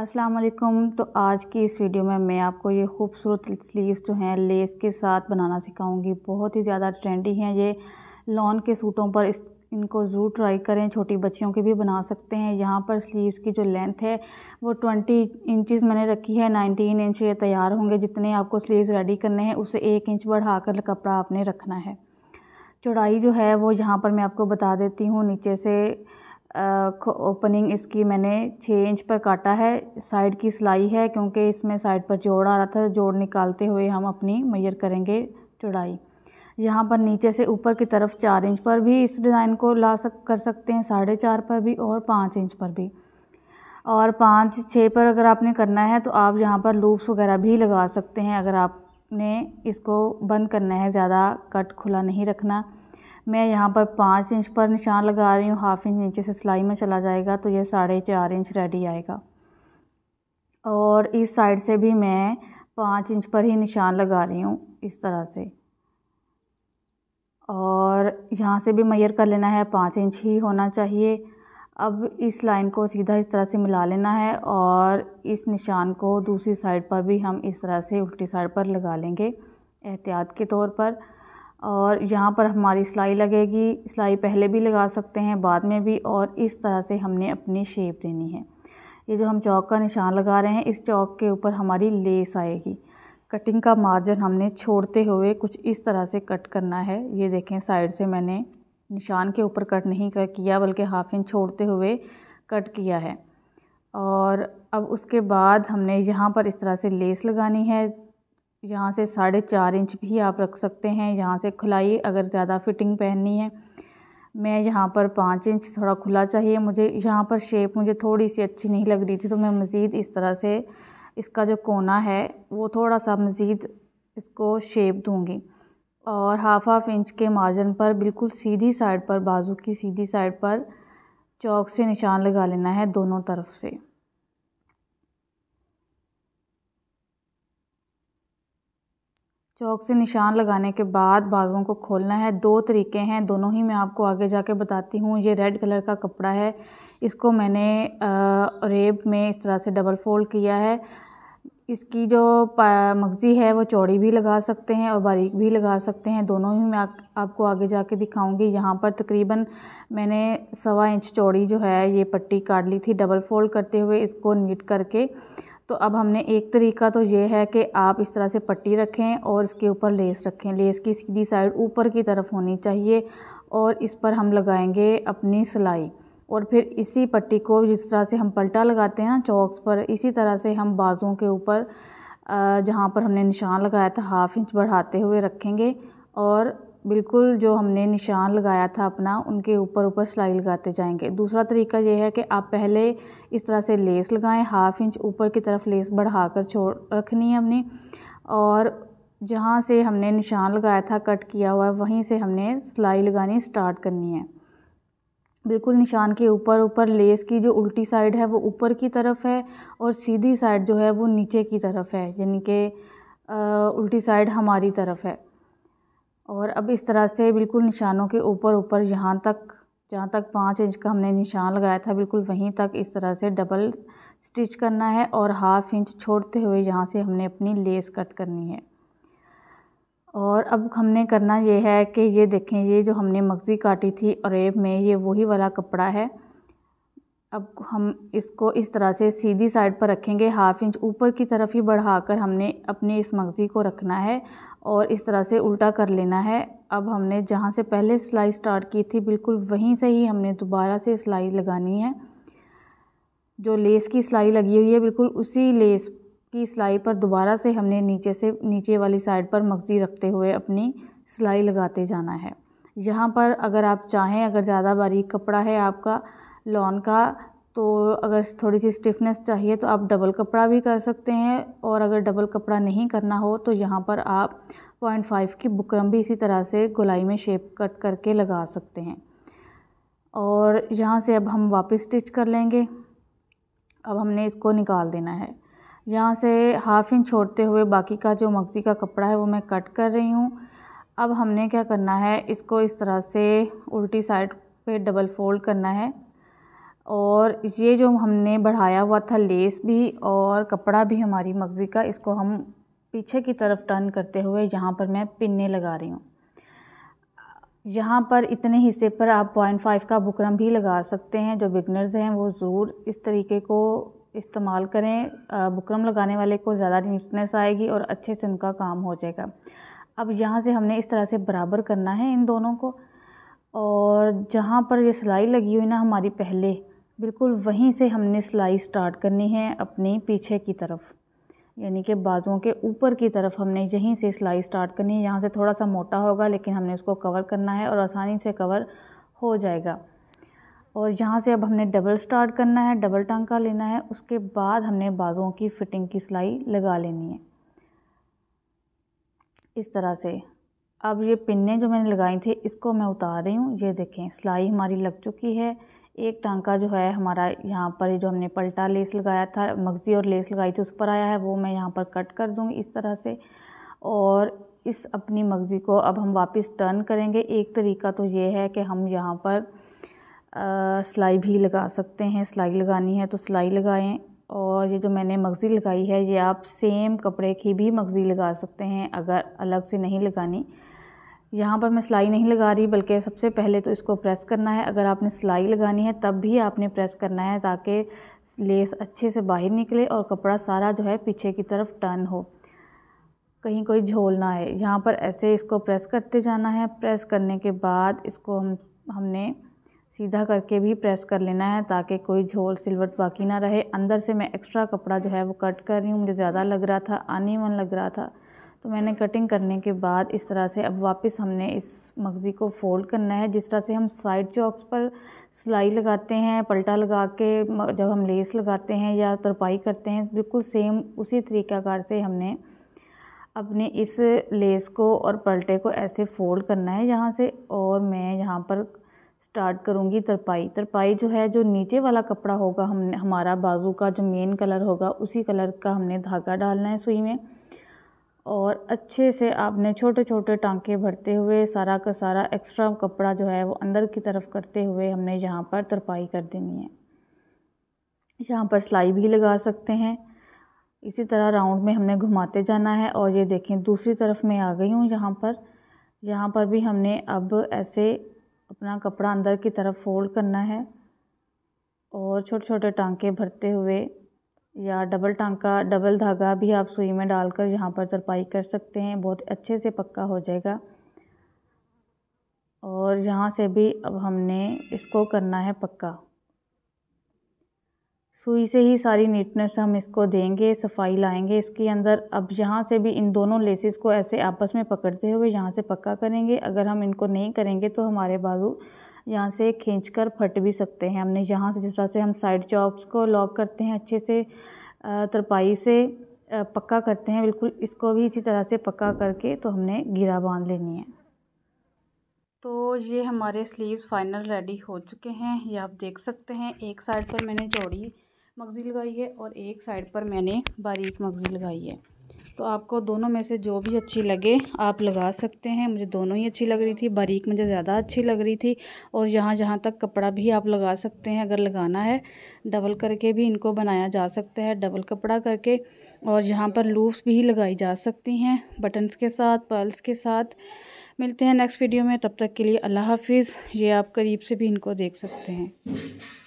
अस्सलाम वालेकुम तो आज की इस वीडियो में मैं आपको ये खूबसूरत स्लीव्स जो हैं लेस के साथ बनाना सिखाऊंगी बहुत ही ज़्यादा ट्रेंडी हैं ये लॉन के सूटों पर इस इनको ज़रूर ट्राई करें छोटी बच्चियों के भी बना सकते हैं यहाँ पर स्लीव्स की जो लेंथ है वो ट्वेंटी इंचज़ मैंने रखी है नाइनटीन इंच ये तैयार होंगे जितने आपको स्लीव्स रेडी करने हैं उसे एक इंच बढ़ा कर कपड़ा आपने रखना है चौड़ाई जो है वो यहाँ पर मैं आपको बता देती हूँ नीचे से ओपनिंग इसकी मैंने छः इंच पर काटा है साइड की सिलाई है क्योंकि इसमें साइड पर जोड़ आ रहा था जोड़ निकालते हुए हम अपनी मैयर करेंगे चौड़ाई यहाँ पर नीचे से ऊपर की तरफ चार इंच पर भी इस डिज़ाइन को ला सक कर सकते हैं साढ़े चार पर भी और पाँच इंच पर भी और पाँच छः पर अगर आपने करना है तो आप यहाँ पर लूप्स वगैरह भी लगा सकते हैं अगर आपने इसको बंद करना है ज़्यादा कट खुला नहीं रखना मैं यहाँ पर पाँच इंच पर निशान लगा रही हूँ हाफ इंच नीचे से सिलाई में चला जाएगा तो ये साढ़े चार इंच रेडी आएगा और इस साइड से भी मैं पाँच इंच पर ही निशान लगा रही हूँ इस तरह से और यहाँ से भी मैयर कर लेना है पाँच इंच ही होना चाहिए अब इस लाइन को सीधा इस तरह से मिला लेना है और इस निशान को दूसरी साइड पर भी हम इस तरह से उल्टी साइड पर लगा लेंगे एहतियात के तौर पर और यहाँ पर हमारी सिलाई लगेगी सिलाई पहले भी लगा सकते हैं बाद में भी और इस तरह से हमने अपनी शेप देनी है ये जो हम चौक का निशान लगा रहे हैं इस चौक के ऊपर हमारी लेस आएगी कटिंग का मार्जिन हमने छोड़ते हुए कुछ इस तरह से कट करना है ये देखें साइड से मैंने निशान के ऊपर कट नहीं कर किया बल्कि हाफ इंच छोड़ते हुए कट किया है और अब उसके बाद हमने यहाँ पर इस तरह से लेस लगानी है यहाँ से साढ़े चार इंच भी आप रख सकते हैं यहाँ से खुलाई अगर ज़्यादा फिटिंग पहननी है मैं यहाँ पर पाँच इंच थोड़ा खुला चाहिए मुझे यहाँ पर शेप मुझे थोड़ी सी अच्छी नहीं लग रही थी तो मैं मज़ीद इस तरह से इसका जो कोना है वो थोड़ा सा मज़ीद इसको शेप दूँगी और हाफ़ हाफ़ इंच के मार्जिन पर बिल्कुल सीधी साइड पर बाजू की सीधी साइड पर चौक से निशान लगा लेना है दोनों तरफ से चौक से निशान लगाने के बाद बाजुओं को खोलना है दो तरीके हैं दोनों ही मैं आपको आगे जाके बताती हूँ ये रेड कलर का कपड़ा है इसको मैंने रेब में इस तरह से डबल फोल्ड किया है इसकी जो मगज़ी है वो चौड़ी भी लगा सकते हैं और बारीक भी लगा सकते हैं दोनों ही मैं आ, आपको आगे जाके दिखाऊंगी यहाँ पर तकरीबन मैंने सवा इंच चौड़ी जो है ये पट्टी काट ली थी डबल फोल्ड करते हुए इसको नीट करके तो अब हमने एक तरीका तो ये है कि आप इस तरह से पट्टी रखें और इसके ऊपर लेस रखें लेस की सीधी साइड ऊपर की तरफ होनी चाहिए और इस पर हम लगाएंगे अपनी सिलाई और फिर इसी पट्टी को जिस तरह से हम पलटा लगाते हैं ना चौकस पर इसी तरह से हम बाज़ों के ऊपर जहाँ पर हमने निशान लगाया था हाफ़ इंच बढ़ाते हुए रखेंगे और बिल्कुल जो हमने निशान लगाया था अपना उनके ऊपर ऊपर सिलाई लगाते जाएंगे दूसरा तरीका ये है कि आप पहले इस तरह से लेस लगाएं हाफ इंच ऊपर की तरफ लेस बढ़ा कर छोड़ रखनी है हमने और जहाँ से हमने निशान लगाया था कट किया हुआ है वहीं से हमने सिलाई लगानी स्टार्ट करनी है बिल्कुल निशान के ऊपर ऊपर लेस की जो उल्टी साइड है वो ऊपर की तरफ है और सीधी साइड जो है वो नीचे की तरफ है यानी कि उल्टी साइड हमारी तरफ है और अब इस तरह से बिल्कुल निशानों के ऊपर ऊपर यहाँ तक जहाँ तक पाँच इंच का हमने निशान लगाया था बिल्कुल वहीं तक इस तरह से डबल स्टिच करना है और हाफ इंच छोड़ते हुए यहाँ से हमने अपनी लेस कट करनी है और अब हमने करना ये है कि ये देखें ये जो हमने मगज़ी काटी थी अरेब में ये वही वाला कपड़ा है अब हम इसको इस तरह से सीधी साइड पर रखेंगे हाफ़ इंच ऊपर की तरफ ही बढ़ाकर हमने अपने इस मगज़ी को रखना है और इस तरह से उल्टा कर लेना है अब हमने जहाँ से पहले सिलाई स्टार्ट की थी बिल्कुल वहीं से ही हमने दोबारा से सिलाई लगानी है जो लेस की सिलाई लगी हुई है बिल्कुल उसी लेस की सिलाई पर दोबारा से हमने नीचे से नीचे वाली साइड पर मगज़ी रखते हुए अपनी सिलाई लगाते जाना है यहाँ पर अगर आप चाहें अगर ज़्यादा बारीक कपड़ा है आपका लॉन का तो अगर थोड़ी सी स्टिफनेस चाहिए तो आप डबल कपड़ा भी कर सकते हैं और अगर डबल कपड़ा नहीं करना हो तो यहाँ पर आप पॉइंट फाइव की बुकरम भी इसी तरह से गोलाई में शेप कट करके लगा सकते हैं और यहाँ से अब हम वापस स्टिच कर लेंगे अब हमने इसको निकाल देना है यहाँ से हाफ इंच छोड़ते हुए बाकी का जो मगज़ी का कपड़ा है वो मैं कट कर रही हूँ अब हमने क्या करना है इसको इस तरह से उल्टी साइड पे डबल फोल्ड करना है और ये जो हमने बढ़ाया हुआ था लेस भी और कपड़ा भी हमारी मगज़ी का इसको हम पीछे की तरफ टर्न करते हुए यहाँ पर मैं पिन्ने लगा रही हूँ यहाँ पर इतने हिस्से पर आप पॉइंट फाइव का बुकरम भी लगा सकते हैं जो बिगनर्स हैं वो ज़रूर इस तरीके को इस्तेमाल करें बुकरम लगाने वाले को ज़्यादा नीटनेस आएगी और अच्छे से उनका काम हो जाएगा अब यहाँ से हमने इस तरह से बराबर करना है इन दोनों को और जहाँ पर ये सिलाई लगी हुई ना हमारी पहले बिल्कुल वहीं से हमने सिलाई स्टार्ट करनी है अपने पीछे की तरफ यानी कि बाजुओं के ऊपर की तरफ हमने यहीं से सिलाई स्टार्ट करनी है यहाँ से थोड़ा सा मोटा होगा लेकिन हमने उसको कवर करना है और आसानी से कवर हो जाएगा और यहाँ से अब हमने डबल स्टार्ट करना है डबल टांका लेना है उसके बाद हमने बाजुओं की फ़िटिंग की सिलाई लगा लेनी है इस तरह से अब ये पिन्ने जो मैंने लगाई थी इसको मैं उतार रही हूँ ये देखें सिलाई हमारी लग चुकी है एक टांका जो है हमारा यहाँ पर जो हमने पलटा लेस लगाया था मगज़ी और लेस लगाई थी उस पर आया है वो मैं यहाँ पर कट कर दूँगी इस तरह से और इस अपनी मगज़ी को अब हम वापस टर्न करेंगे एक तरीका तो ये है कि हम यहाँ पर आ, सिलाई भी लगा सकते हैं सिलाई लगानी है तो सिलाई लगाएं और ये जो मैंने मगज़ी लगाई है ये आप सेम कपड़े की भी मगज़ी लगा सकते हैं अगर अलग से नहीं लगानी यहाँ पर मैं सिलाई नहीं लगा रही बल्कि सबसे पहले तो इसको प्रेस करना है अगर आपने सिलाई लगानी है तब भी आपने प्रेस करना है ताकि लेस अच्छे से बाहर निकले और कपड़ा सारा जो है पीछे की तरफ टर्न हो कहीं कोई झोल ना आए यहाँ पर ऐसे इसको प्रेस करते जाना है प्रेस करने के बाद इसको हम हमने सीधा करके भी प्रेस कर लेना है ताकि कोई झोल सिलवट बाकी ना रहे अंदर से मैं एक्स्ट्रा कपड़ा जो है वो कट कर रही हूँ मुझे ज़्यादा लग रहा था आने मन लग रहा था तो मैंने कटिंग करने के बाद इस तरह से अब वापस हमने इस मगज़ी को फ़ोल्ड करना है जिस तरह से हम साइड चौक्स पर सिलाई लगाते हैं पलटा लगा के जब हम लेस लगाते हैं या तरपाई करते हैं बिल्कुल सेम उसी तरीक़ाकार से हमने अपने इस लेस को और पलटे को ऐसे फ़ोल्ड करना है यहाँ से और मैं यहाँ पर स्टार्ट करूँगी तरपाई तरपाई जो है जो नीचे वाला कपड़ा होगा हम हमारा बाजू का जो मेन कलर होगा उसी कलर का हमने धागा डालना है सुई में और अच्छे से आपने छोटे छोटे टांके भरते हुए सारा का सारा एक्स्ट्रा कपड़ा जो है वो अंदर की तरफ करते हुए हमने यहाँ पर तरपाई कर देनी है यहाँ पर सिलाई भी लगा सकते हैं इसी तरह राउंड में हमने घुमाते जाना है और ये देखें दूसरी तरफ मैं आ गई हूँ यहाँ पर यहाँ पर भी हमने अब ऐसे अपना कपड़ा अंदर की तरफ फोल्ड करना है और छोटे छोटे टांके भरते हुए या डबल टांका डबल धागा भी आप सुई में डालकर यहाँ पर तरपाई कर सकते हैं बहुत अच्छे से पक्का हो जाएगा और यहाँ से भी अब हमने इसको करना है पक्का सुई से ही सारी नीटनेस हम इसको देंगे सफाई लाएंगे इसके अंदर अब यहाँ से भी इन दोनों लेसिस को ऐसे आपस में पकड़ते हुए यहाँ से पक्का करेंगे अगर हम इनको नहीं करेंगे तो हमारे बाजू यहाँ से खींच कर फट भी सकते हैं हमने यहाँ से जिस तरह से हम साइड चॉप्स को लॉक करते हैं अच्छे से तरपाई से पक्का करते हैं बिल्कुल इसको भी इसी तरह से पक्का करके तो हमने घिरा बांध लेनी है तो ये हमारे स्लीव्स फाइनल रेडी हो चुके हैं ये आप देख सकते हैं एक साइड पर मैंने चौड़ी मगज़ी लगाई है और एक साइड पर मैंने बारीक मगज़ी लगाई है तो आपको दोनों में से जो भी अच्छी लगे आप लगा सकते हैं मुझे दोनों ही अच्छी लग रही थी बारीक मुझे ज़्यादा अच्छी लग रही थी और यहाँ जहाँ तक कपड़ा भी आप लगा सकते हैं अगर लगाना है डबल करके भी इनको बनाया जा सकता है डबल कपड़ा करके और यहाँ पर लूप्स भी लगाई जा सकती हैं बटन्स के साथ पर्ल्स के साथ मिलते हैं नेक्स्ट वीडियो में तब तक के लिए अल्लाह हाफिज़ ये आप करीब से भी इनको देख सकते हैं